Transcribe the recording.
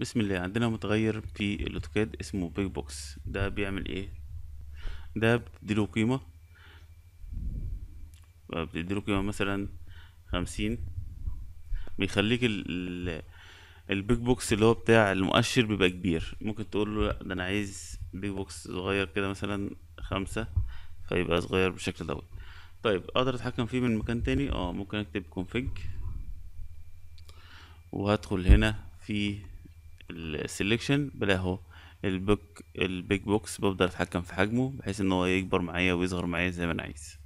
بسم الله عندنا متغير في الاوتوكاد اسمه بيج بوكس ده بيعمل ايه ده بتديله قيمة آه، بتديله قيمة مثلا خمسين بيخليك البيج بوكس اللي هو بتاع المؤشر بيبقى كبير ممكن تقول له ده انا عايز بيج بوكس صغير كده مثلا خمسة فيبقى صغير بالشكل دوت طيب اقدر اتحكم فيه من مكان تاني اه ممكن اكتب config وهدخل هنا في السلكشن بلاهو البوك البيج بوكس بفضل اتحكم في حجمه بحيث ان هو يكبر معايا ويصغر معايا زي ما انا عايز